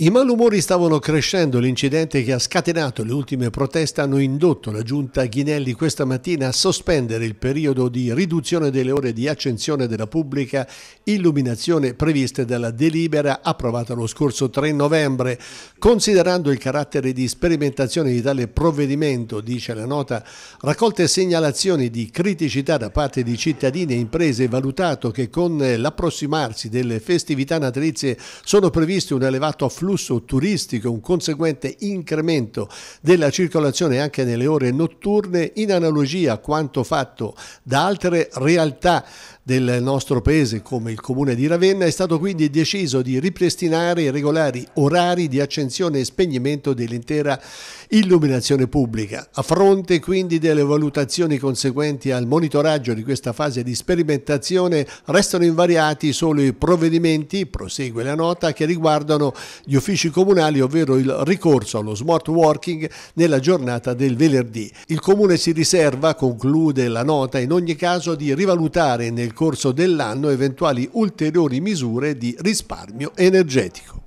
I malumori stavano crescendo, l'incidente che ha scatenato le ultime proteste hanno indotto la giunta Ghinelli questa mattina a sospendere il periodo di riduzione delle ore di accensione della pubblica illuminazione previste dalla delibera approvata lo scorso 3 novembre. Considerando il carattere di sperimentazione di tale provvedimento, dice la nota, raccolte segnalazioni di criticità da parte di cittadini e imprese, valutato che con l'approssimarsi delle festività natalizie sono previste un elevato afflusso flusso turistico, un conseguente incremento della circolazione anche nelle ore notturne, in analogia a quanto fatto da altre realtà del nostro paese come il comune di Ravenna è stato quindi deciso di ripristinare i regolari orari di accensione e spegnimento dell'intera illuminazione pubblica. A fronte quindi delle valutazioni conseguenti al monitoraggio di questa fase di sperimentazione restano invariati solo i provvedimenti, prosegue la nota, che riguardano gli uffici comunali, ovvero il ricorso allo smart working nella giornata del venerdì. Il comune si riserva, conclude la nota, in ogni caso di rivalutare nel corso dell'anno eventuali ulteriori misure di risparmio energetico.